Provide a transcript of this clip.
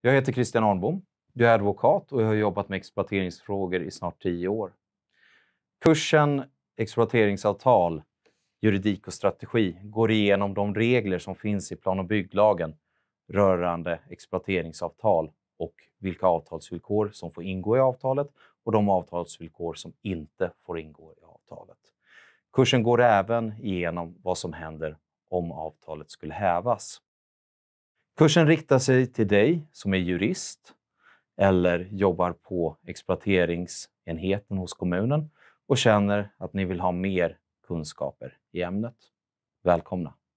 Jag heter Christian Arnbom. Jag är advokat och jag har jobbat med exploateringsfrågor i snart tio år. Kursen Exploateringsavtal, juridik och strategi går igenom de regler som finns i plan och bygglagen rörande exploateringsavtal och vilka avtalsvillkor som får ingå i avtalet och de avtalsvillkor som inte får ingå i avtalet. Kursen går även igenom vad som händer om avtalet skulle hävas. Kursen riktar sig till dig som är jurist eller jobbar på exploateringsenheten hos kommunen och känner att ni vill ha mer kunskaper i ämnet. Välkomna!